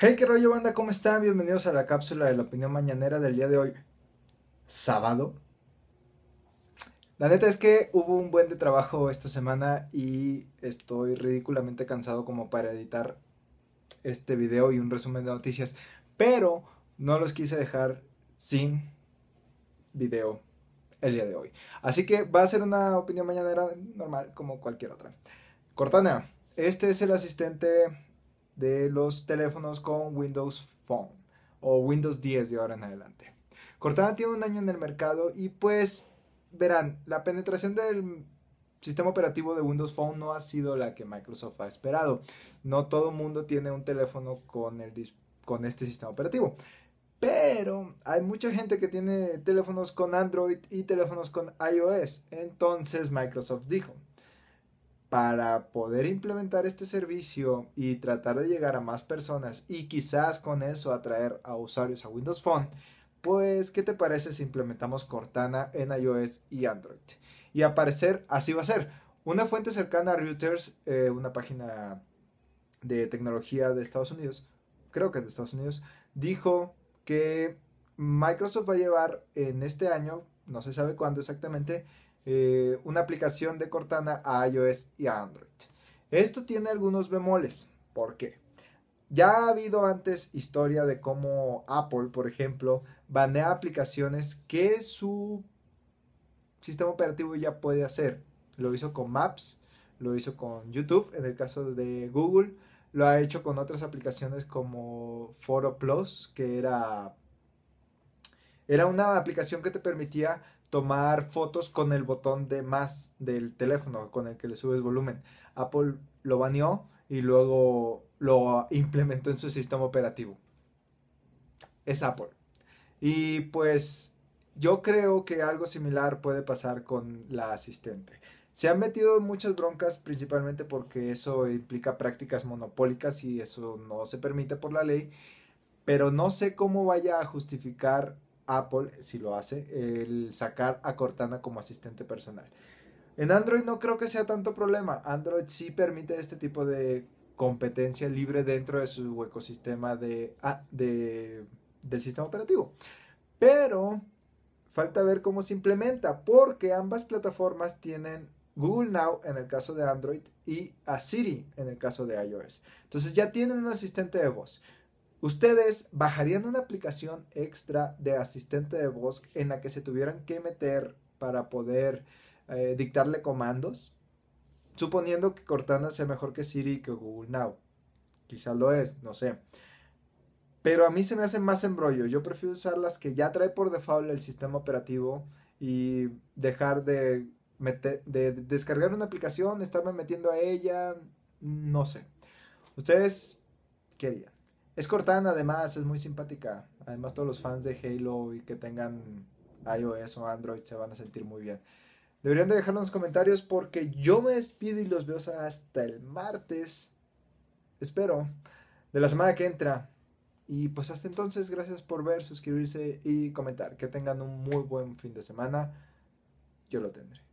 Hey, qué rollo banda, ¿cómo están? Bienvenidos a la cápsula de la opinión mañanera del día de hoy, sábado. La neta es que hubo un buen de trabajo esta semana y estoy ridículamente cansado como para editar este video y un resumen de noticias, pero no los quise dejar sin video el día de hoy. Así que va a ser una opinión mañanera normal como cualquier otra. Cortana, este es el asistente de los teléfonos con Windows Phone o Windows 10 de ahora en adelante. Cortana tiene un año en el mercado y pues verán, la penetración del sistema operativo de Windows Phone no ha sido la que Microsoft ha esperado. No todo mundo tiene un teléfono con, el, con este sistema operativo. Pero hay mucha gente que tiene teléfonos con Android y teléfonos con iOS. Entonces Microsoft dijo, para poder implementar este servicio y tratar de llegar a más personas y quizás con eso atraer a usuarios a Windows Phone, pues ¿qué te parece si implementamos Cortana en iOS y Android? Y a parecer así va a ser. Una fuente cercana a Reuters, eh, una página de tecnología de Estados Unidos, creo que es de Estados Unidos, dijo que Microsoft va a llevar en este año, no se sabe cuándo exactamente, eh, una aplicación de Cortana a iOS y Android. Esto tiene algunos bemoles. ¿Por qué? Ya ha habido antes historia de cómo Apple, por ejemplo, banea aplicaciones que su sistema operativo ya puede hacer. Lo hizo con Maps, lo hizo con YouTube, en el caso de Google, lo ha hecho con otras aplicaciones como Foro Plus, que era era una aplicación que te permitía tomar fotos con el botón de más del teléfono con el que le subes volumen. Apple lo baneó y luego lo implementó en su sistema operativo. Es Apple. Y pues yo creo que algo similar puede pasar con la asistente. Se han metido en muchas broncas principalmente porque eso implica prácticas monopólicas y eso no se permite por la ley, pero no sé cómo vaya a justificar Apple si lo hace, el sacar a Cortana como asistente personal. En Android no creo que sea tanto problema. Android sí permite este tipo de competencia libre dentro de su ecosistema de, ah, del sistema operativo. Pero falta ver cómo se implementa, porque ambas plataformas tienen Google Now en el caso de Android y a Siri en el caso de iOS. Entonces ya tienen un asistente de voz. Ustedes bajarían una aplicación extra de asistente de voz en la que se tuvieran que meter para poder eh, dictarle comandos, suponiendo que Cortana sea mejor que Siri y que Google Now. Quizás lo es, no sé. Pero a mí se me hace más embrollo. Yo prefiero usar las que ya trae por default el sistema operativo y dejar de, de descargar una aplicación, estarme metiendo a ella, no sé. ¿Ustedes querían? Es Cortana, además, es muy simpática. Además, todos los fans de Halo y que tengan iOS o Android se van a sentir muy bien. Deberían de en los comentarios porque yo me despido y los veo hasta el martes. Espero. De la semana que entra. Y pues hasta entonces, gracias por ver, suscribirse y comentar. Que tengan un muy buen fin de semana. Yo lo tendré.